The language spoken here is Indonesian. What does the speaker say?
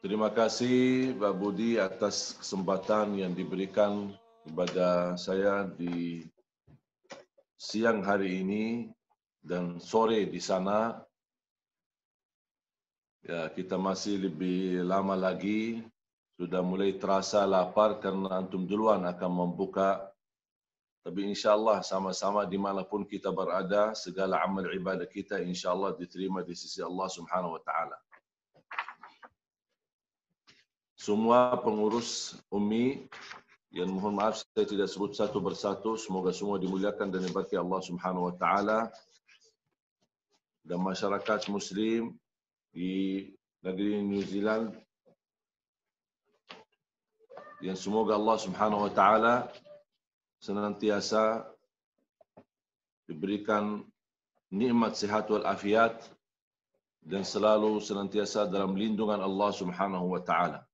Terima kasih Pak Budi atas kesempatan yang diberikan kepada saya di siang hari ini dan sore di sana. Ya, kita masih lebih lama lagi. Sudah mulai terasa lapar karena antum duluan akan membuka. Tapi insya Allah sama-sama dimanapun kita berada, segala amal ibadah kita insya Allah diterima di sisi Allah subhanahu wa ta'ala semua pengurus UMI yang mohon maaf saya tidak sebut satu persatu semoga semua dimuliakan dan diberkati Allah Subhanahu wa taala dan masyarakat muslim di negeri New Zealand yang semoga Allah Subhanahu wa taala senantiasa diberikan nikmat sehat wal afiat dan selalu senantiasa dalam lindungan Allah Subhanahu wa taala.